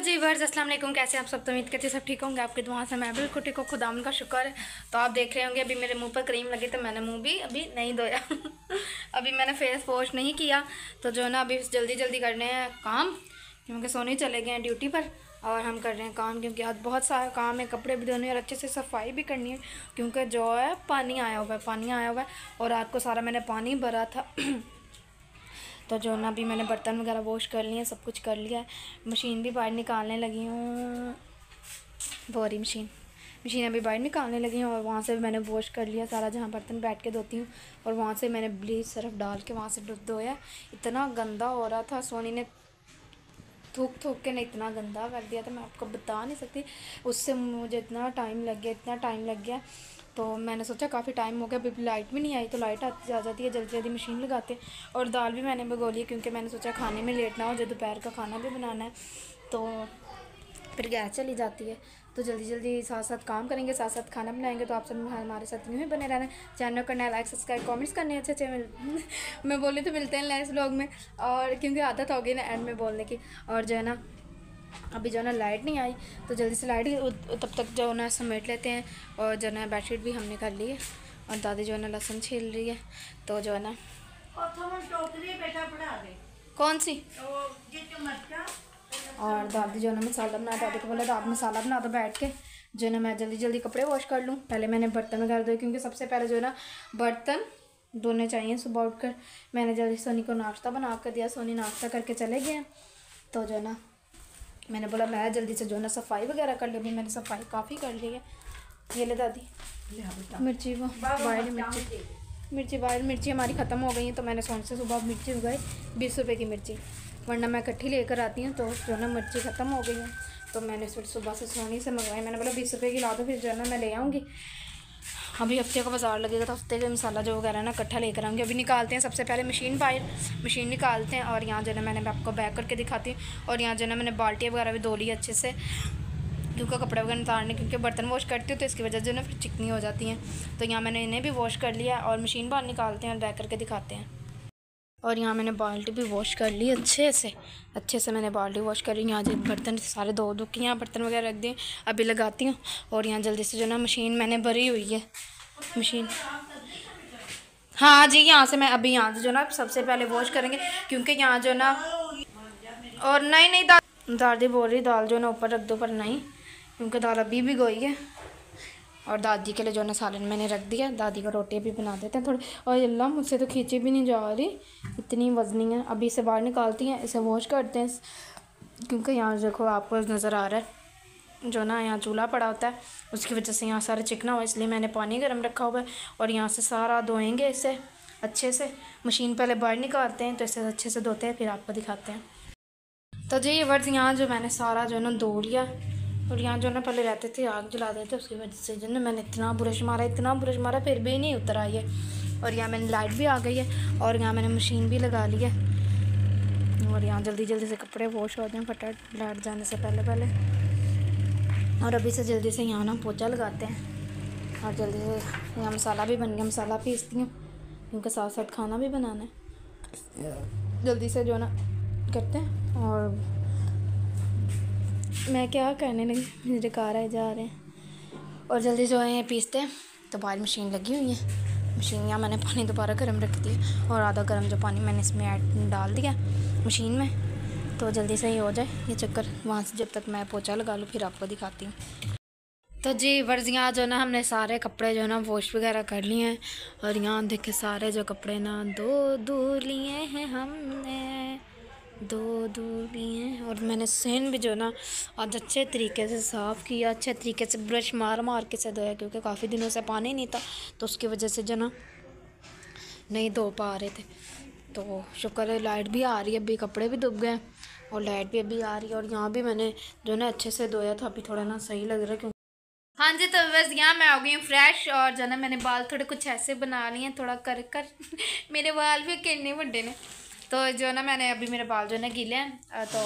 तो जी वर्ज असलम कैसे आप सब तो उम्मीद करते सब ठीक होंगे आपके दुआ से मैं बिल्कुल ठीक हूँ खुदा का शुक्र है तो आप देख रहे होंगे अभी मेरे मुंह पर क्रीम लगी तो मैंने मुंह भी अभी नहीं धोया अभी मैंने फेस वॉश नहीं किया तो जो है ना अभी जल्दी जल्दी करने हैं काम क्योंकि सोने चले गए हैं ड्यूटी पर और हम कर रहे हैं काम क्योंकि आज बहुत सारा काम है कपड़े भी धोने और अच्छे से सफाई भी करनी है क्योंकि जो है पानी आया हुआ है पानी आया हुआ है और रात को सारा मैंने पानी भरा था तो जो ना अभी मैंने बर्तन वगैरह वॉश कर लिए सब कुछ कर लिया है मशीन भी बाहर निकालने लगी हूँ बोरी मशीन मशीन अभी बाहर निकालने लगी हूँ और वहाँ से मैंने वॉश कर लिया सारा जहाँ बर्तन बैठ के धोती हूँ और वहाँ से मैंने ब्लीच सर्फ डाल के वहाँ से धोया इतना गंदा हो रहा था सोनी ने थूक थूक के ने इतना गंदा कर दिया था मैं आपको बता नहीं सकती उससे मुझे इतना टाइम लग गया इतना टाइम लग गया तो मैंने सोचा काफ़ी टाइम हो गया अभी लाइट भी नहीं आई तो लाइट आती आ जाती है जल्दी जल्दी मशीन लगाते और दाल भी मैंने भगो ली क्योंकि मैंने सोचा खाने में लेट ना हो जब दोपहर का खाना भी बनाना है तो फिर गैस चली जाती है तो जल्दी जल्दी साथ साथ काम करेंगे साथ साथ खाना बनाएंगे तो आप सब हमारे साथ यूँ ही बने रहना चैनल करना लाइक सब्सक्राइब कमेंट्स करने अच्छे अच्छे मिल मैं बोली तो मिलते हैं लाइस ब्लॉग में और क्योंकि आदत होगी ना एंड में बोलने की और जो है ना अभी जो है ना लाइट नहीं आई तो जल्दी से लाइट तब तक जो है समेट लेते हैं और जो है बेडशीट भी हमने कर ली है और दादी जो है ना लहसुन छील रही है तो जो है ना कौन सी तो और दादी जो है ना मसाला बना दादी को बोला तो आप मसाला बना दो बैठ के जो है ना मैं जल्दी जल्दी कपड़े वॉश कर लूँ पहले मैंने बर्तन कर दो क्योंकि सबसे पहले जो है ना बर्तन धोने चाहिए सुबह उठकर मैंने जल्दी सोनी को नाश्ता बना कर दिया सोनी नाश्ता करके चले गए तो जो है ना मैंने बोला मैं जल्दी से जो है ना सफाई वगैरह कर लूँगी मैंने सफाई काफ़ी कर ली है ये ले दादी मिर्ची वो वाइट मिर्ची मिर्ची वाइट मिर्ची हमारी ख़त्म हो गई है तो मैंने सोच से सुबह मिर्ची उगाई बीस रुपये की मिर्ची वरना मैं इकट्ठी लेकर आती हूँ तो जो है ना मिर्ची ख़त्म हो गई है तो मैंने फिर सुबह से सोनी से मंगवाई मैंने बोला बीस रुपये की ला दो फिर जो है ना मैं ले आऊँगी अभी हफ्ते का बाज़ार लगेगा तो हफ्ते का मसाला जो वगैरह ना इकट्ठा लेकर आऊँगी अभी निकालते हैं सबसे पहले मशीन बाहर मशीन निकालते हैं और यहाँ जो है मैंने आपको बैक करके दिखाती हूँ और यहाँ जो है मैंने बाल्टी वगैरह भी धो ली अच्छे से क्योंकि कपड़े वगैरह उतारने क्योंकि बर्तन वॉश करती हूँ तो इसकी वजह जो ना फिर चिकनी हो जाती हैं तो यहाँ मैंने इन्हें भी वॉश कर लिया और मशीन बाहर निकालते हैं और बैक करके दिखाते हैं और यहाँ मैंने बाल्टी भी वॉश कर ली अच्छे से अच्छे से मैंने बाल्टी वॉश करी यहाँ जो बर्तन सारे धो धो के यहाँ बर्तन वगैरह रख दिए अभी लगाती हूँ और यहाँ जल्दी से जो ना मशीन मैंने भरी हुई है मशीन हाँ जी यहाँ से मैं अभी यहाँ से जो ना सबसे पहले वॉश करेंगे क्योंकि यहाँ जो ना और नहीं नहीं दादी बोल रही दाल जो ना ऊपर रख दो पर नहीं क्योंकि दाल अभी भी गोई है और दादी के लिए जो है ना सालन मैंने रख दिया दादी को रोटी भी बना देते हैं थोड़ी और अल्लाह मुझसे तो खींची भी नहीं जा रही इतनी वजनी है अभी इसे बाहर निकालती हैं इसे वॉश करते हैं क्योंकि यहाँ देखो आपको नज़र आ रहा है जो ना यहाँ चूल्हा पड़ा होता है उसकी वजह से यहाँ सारा चिकना हुआ इसलिए मैंने पानी गर्म रखा हुआ है और यहाँ से सारा धोएंगे इसे अच्छे से मशीन पहले बाहर निकालते हैं तो इसे अच्छे से धोते हैं फिर आपको दिखाते हैं तो जी ये वर्ड यहाँ जो मैंने सारा जो है ना धो लिया और यहाँ जो ना पहले रहते थे आग जला देते उसकी वजह से जो ना मैंने इतना ब्रश मारा इतना ब्रश मारा फिर भी नहीं उतर आई है और यहाँ मैंने लाइट भी आ गई है और यहाँ मैंने मशीन भी लगा ली है और यहाँ जल्दी जल्दी से कपड़े वॉश हो जाए फटाट लाइट जाने से पहले पहले और अभी से जल्दी से यहाँ ना पोचा लगाते हैं और जल्दी से यहाँ मसाला भी बन गया मसाला पीसती हूँ उनके साथ साथ खाना भी बनाना है जल्दी से जो ना करते हैं और मैं क्या करने लगी मेरे कार आए जा रहे हैं और जल्दी जो है पीसते तो बाहर मशीन लगी हुई है मशीन यहाँ मैंने पानी दोबारा गर्म रख दिया और आधा गर्म जो पानी मैंने इसमें ऐड डाल दिया मशीन में तो जल्दी से ही हो जाए ये चक्कर वहाँ से जब तक मैं पोछा लगा लूँ फिर आपको दिखाती हूँ तो जी वर्जियाँ जो ना हमने सारे कपड़े जो ना वॉश वगैरह कर लिए हैं और यहाँ देखे सारे जो कपड़े ना दो दूर लिए हैं हमने दो दूर भी हैं और मैंने सेन भी जो ना आज अच्छे तरीके से साफ़ किया अच्छे तरीके से ब्रश मार मार के से धोया क्योंकि काफ़ी दिनों से पानी नहीं था तो उसकी वजह से जो ना नहीं धो पा रहे थे तो शुक्र है लाइट भी आ रही है अभी कपड़े भी डूब गए और लाइट भी अभी आ रही है और यहाँ भी मैंने जो ना अच्छे से धोया था अभी थोड़ा ना सही लग रहा है क्योंकि हाँ जी तो बस यहाँ मैं आ गई हूँ फ्रेश और जो मैंने बाल थोड़े कुछ ऐसे बना लिए हैं थोड़ा कर कर मेरे बाल भी किन्ने बड़े ने तो जो है ना मैंने अभी मेरे बाल जो है ना गीले हैं तो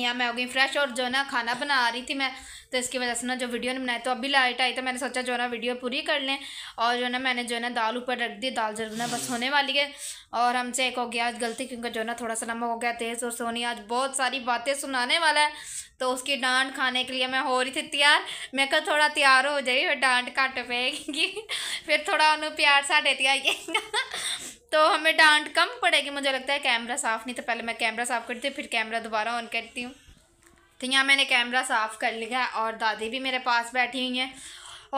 यहाँ मैं हो गई फ्रेश और जो है ना खाना बना रही थी मैं तो इसकी वजह से ना जो वीडियो ने बनाया तो अभी लाइट आई तो मैंने सोचा जो है ना वीडियो पूरी कर लें और जो है ना मैंने जो है ना दाल ऊपर रख दी दाल जो ना बस होने वाली है और हमसे एक हो गया आज गलती क्योंकि जो है ना थोड़ा सा नमक हो गया तेज़ और सोनी आज बहुत सारी बातें सुनाने वाला है तो उसकी डांट खाने के लिए मैं हो रही थी तैयार मैं कल थोड़ा तैयार हो जाएगी फिर डांट घट पेगी फिर थोड़ा उन्होंने प्यार सा दे तो हमें डांट कम पड़ेगी मुझे लगता है कैमरा साफ़ नहीं था तो पहले मैं कैमरा साफ़ करती हूँ फिर कैमरा दोबारा ऑन करती हूँ तो यहाँ मैंने कैमरा साफ़ कर लिया और दादी भी मेरे पास बैठी हुई हैं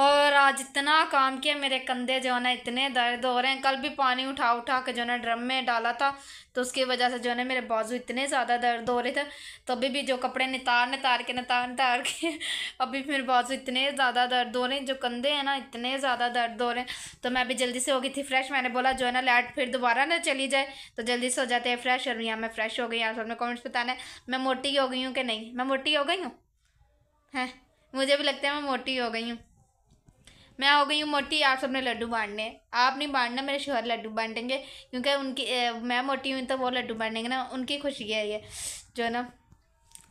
और आज इतना काम किया मेरे कंधे जो है ना इतने दर्द हो रहे हैं कल भी पानी उठा उठा के जो है ना ड्रम में डाला था तो उसकी वजह से जो है ना मेरे बाजू इतने ज़्यादा दर्द हो रहे थे तो अभी भी जो कपड़े नितार नितार के नितार नितार के अभी मेरे बाजू इतने ज़्यादा दर्द हो रहे हैं जो कंधे हैं ना इतने ज़्यादा दर्द हो रहे हैं तो मैं अभी जल्दी से हो गई थी फ्रेश मैंने बोला जो है ना लाइट फिर दोबारा ना चली जाए तो जल्दी से हो जाते हैं फ्रेश और यहाँ मैं फ्रेश हो गई यहाँ सबने कॉमेंट्स बताना है मैं मोटी हो गई हूँ कि नहीं मैं मोटी हो गई हूँ हैं मुझे भी लगता है मैं मोटी हो गई हूँ मैं हो गई हूँ मोटी आप सबने लड्डू बांटने आप नहीं बांटना मेरे शोहर लड्डू बांटेंगे क्योंकि उनकी मैं मोटी हूँ तो वो लड्डू बांटेंगे ना उनकी खुशी है ये जो है ना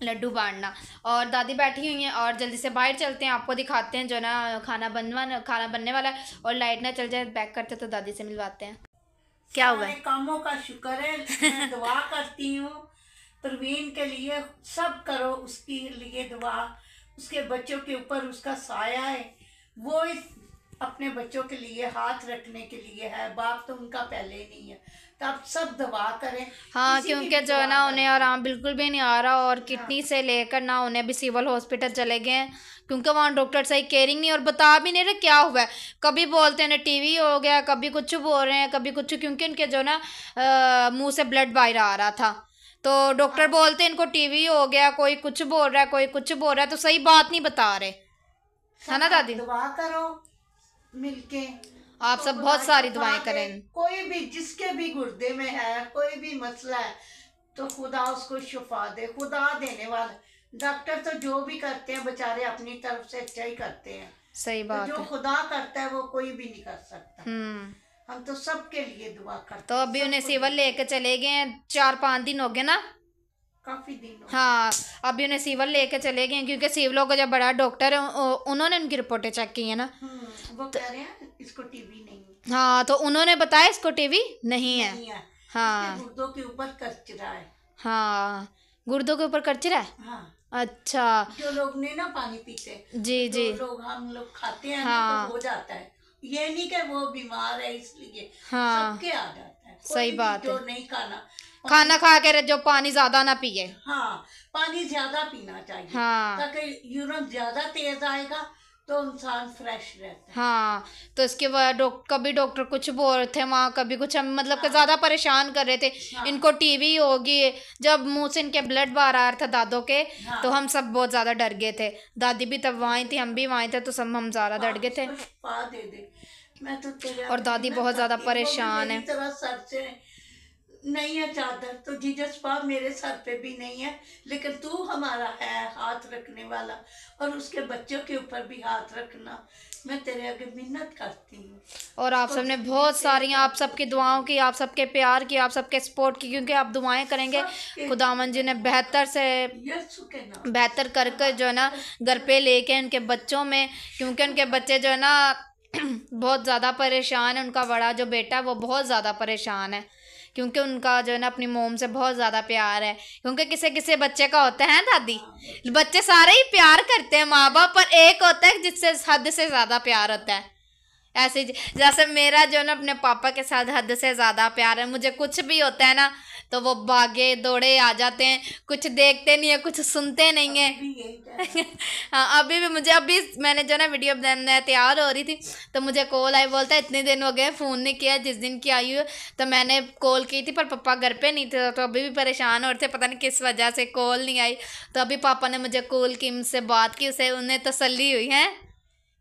लड्डू बांटना और दादी बैठी हुई हैं और जल्दी से बाहर चलते हैं आपको दिखाते हैं जो ना खाना बनवा खाना बनने वाला है और लाइट ना चल जाए बैक करते तो दादी से मिलवाते हैं क्या हुआ कामों का शुक्र है दुआ करती हूँ प्रवीण के लिए सब करो उसके लिए दुआ उसके बच्चों के ऊपर उसका साया है वो इस अपने बच्चों के लिए हाथ रखने के लिए है बाप तो उनका पहले ही नहीं है तो आप सब दवा करें हाँ क्योंकि जो है ना उन्हें आराम बिल्कुल भी नहीं आ रहा और हाँ। किडनी से लेकर ना उन्हें भी सिविल हॉस्पिटल चले गए हैं क्योंकि वहाँ डॉक्टर सही केयरिंग नहीं और बता भी नहीं रहे क्या हुआ है कभी बोलते हैं ना टीवी हो गया कभी कुछ बोल रहे हैं कभी कुछ क्योंकि उनके जो ना मुँह से ब्लड बाहर आ रहा था तो डॉक्टर हाँ। बोलते हैं इनको टीवी हो गया कोई कुछ बोल रहा है कोई कुछ बोल रहा है तो सही बात नहीं बता रहे है ना दादी दुआ करो मिलके आप तो सब बहुत सारी दुआएं करें कोई भी जिसके भी गुर्दे में है कोई भी मसला है तो खुदा उसको शफा दे खुदा देने वाले डॉक्टर तो जो भी करते हैं बेचारे अपनी तरफ से अच्छा ही करते हैं सही तो बात तो जो खुदा करता है वो कोई भी नहीं कर सकता हम्म। हम तो सबके लिए दुआ करते तो अभी उन्हें सिवल लेके चले गए चार पाँच दिन हो गए ना काफ़ी दिन हाँ अभी उन्हें सिविल लेके चले गए क्योंकि सिविलों का जब बड़ा डॉक्टर है उन्होंने उनकी रिपोर्टें चेक की है ना हम्म, वो तो, कह रहे हैं इसको टीवी नहीं हाँ तो उन्होंने बताया इसको टीवी नहीं है, नहीं है। हाँ गुर्दों के ऊपर कचरा है हाँ गुर्दों के ऊपर कचरा है हाँ अच्छा जो लोग नहीं ना पानी पीते जी जी लोग हम लोग खाते हैं तो हाँ तो हो जाता है ये नहीं के वो बीमार है इसलिए हाँ सही बात है जो नहीं खाना खाना खा के जो पानी ज्यादा ना पिए हाँ पानी ज्यादा पीना चाहिए हाँ ताकि यूरिन ज्यादा तेज आएगा तो इंसान फ्रेश रहता है हाँ तो इसके बाद डॉक्टर कभी डॉक्टर कुछ बोल रहे थे वहाँ कभी कुछ हम मतलब हाँ। ज़्यादा परेशान कर रहे थे हाँ। इनको टीवी होगी जब मुंह से इनके ब्लड बाहर आ रहा था दादों के हाँ। तो हम सब बहुत ज़्यादा डर गए थे दादी भी तब वहाँ थी हम भी वहाँ थे तो सब हम ज़्यादा डर गए थे हाँ, दे दे। तो और दादी बहुत ज़्यादा परेशान है नहीं है चादर तो जीजस पा मेरे सर पे भी नहीं है लेकिन तू हमारा है हाथ रखने वाला और उसके बच्चों के ऊपर भी हाथ रखना मैं तेरे आगे मिन्नत करती हूँ और आप तो सबने बहुत सारी आप सबकी दुआओं की आप सबके प्यार की आप सबके सपोर्ट की क्योंकि आप दुआएं करेंगे खुदावन जी ने बेहतर से बेहतर करके जो है ना घर पे लेके उनके बच्चों में क्योंकि उनके बच्चे जो है ना बहुत ज़्यादा परेशान है उनका बड़ा जो बेटा है वो बहुत ज़्यादा परेशान है क्योंकि उनका जो है ना अपनी मोम से बहुत ज़्यादा प्यार है क्योंकि किसी किसी बच्चे का होता है दादी बच्चे सारे ही प्यार करते हैं माँ बाप पर एक होता है जिससे हद से ज़्यादा प्यार होता है ऐसे जैसे मेरा जो है ना अपने पापा के साथ हद से ज़्यादा प्यार है मुझे कुछ भी होता है ना तो वो भागे दौड़े आ जाते हैं कुछ देखते नहीं है कुछ सुनते नहीं है हाँ अभी भी मुझे अभी मैंने जो ना वीडियो बनाने तैयार हो रही थी तो मुझे कॉल आई बोलता है इतने दिन हो गए फ़ोन नहीं किया जिस दिन की आई हुई तो मैंने कॉल की थी पर पापा घर पे नहीं थे तो अभी भी परेशान हो रहे थे पता नहीं किस वजह से कॉल नहीं आई तो अभी पापा ने मुझे कॉल की मुझसे बात की उसे उन्हें तसली तो हुई है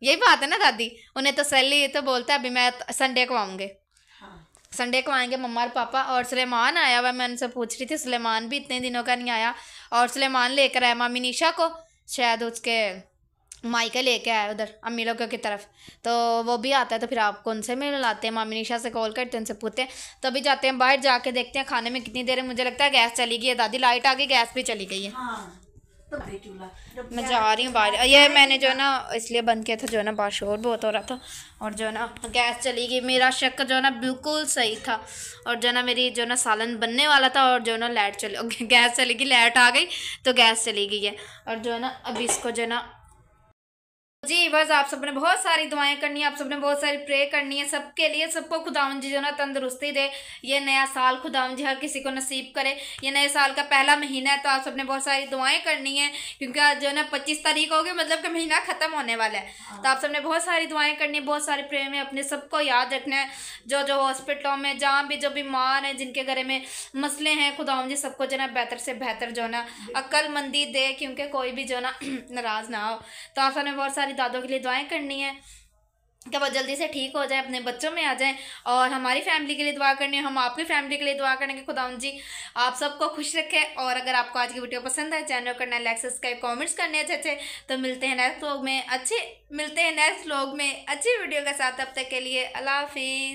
यही बात है ना दादी उन्हें तसली तो हुई तो बोलता है अभी मैं संडे को आऊँगे संडे को आएंगे मम्मा और पापा और सलेमान आया हुआ मैं उनसे पूछ रही थी सलेमान भी इतने दिनों का नहीं आया और सलेमान लेकर आया मामी निशा को शायद उसके माई के लेके आया उधर अम्मी लोगों की तरफ तो वो भी आता है तो फिर आपको उनसे मिल लाते हैं मामी निशा से कॉल करते हैं उनसे पूछते हैं तभी अभी जाते हैं बाहर जाके देखते हैं खाने में कितनी देर है मुझे लगता है गैस चली गई है दादी लाइट आ गई गैस भी चली गई है हाँ। मैं जा रही हूँ बाहर ये मैंने जो है ना इसलिए बंद किया था जो है ना बाहर शोर बहुत हो रहा था और जो है ना गैस चली गई मेरा शक जो है ना बिल्कुल सही था और जो है ना मेरी जो है ना सालन बनने वाला था और जो है ना लाइट चली गैस चली गई लाइट आ गई तो गैस चली गई है और जो है ना अब इसको जो है ना जी बस आप सबने बहुत सारी दुआएं करनी है आप सबने बहुत सारी प्रे करनी है सबके लिए सबको खुदाम जी जो ना तंदुरुस्ती दे ये नया साल खुदाम जी हर किसी को नसीब करे ये नए साल का पहला महीना है तो आप सबने बहुत सारी दुआएं करनी है क्योंकि आज जो है ना पच्चीस तारीख होगी मतलब कि महीना ख़त्म होने वाला है हाँ। तो आप सबने बहुत सारी दुआएँ करनी है बहुत सारे प्रेम है अपने सबको याद रखना है जो जो हॉस्पिटलों में जहाँ भी जो बीमार हैं जिनके घर में मसले हैं खुदाम जी सबको जो ना बेहतर से बेहतर जो ना अक्लमंदी दे क्योंकि कोई भी जो ना नाराज़ ना हो तो आप सबने बहुत सारी वाली दादों के लिए दुआएं करनी है कि वो जल्दी से ठीक हो जाए अपने बच्चों में आ जाए और हमारी फैमिली के लिए दुआ करनी है हम आपकी फैमिली के लिए दुआ करेंगे खुदा जी आप सबको खुश रखें और अगर आपको आज की वीडियो पसंद है चैनल करना लाइक सब्सक्राइब कॉमेंट्स करने अच्छे अच्छे तो मिलते हैं नेक्स्ट व्लॉग में अच्छे मिलते हैं नेक्स्ट व्लॉग में अच्छी वीडियो के साथ अब तक के लिए अला हाफिज़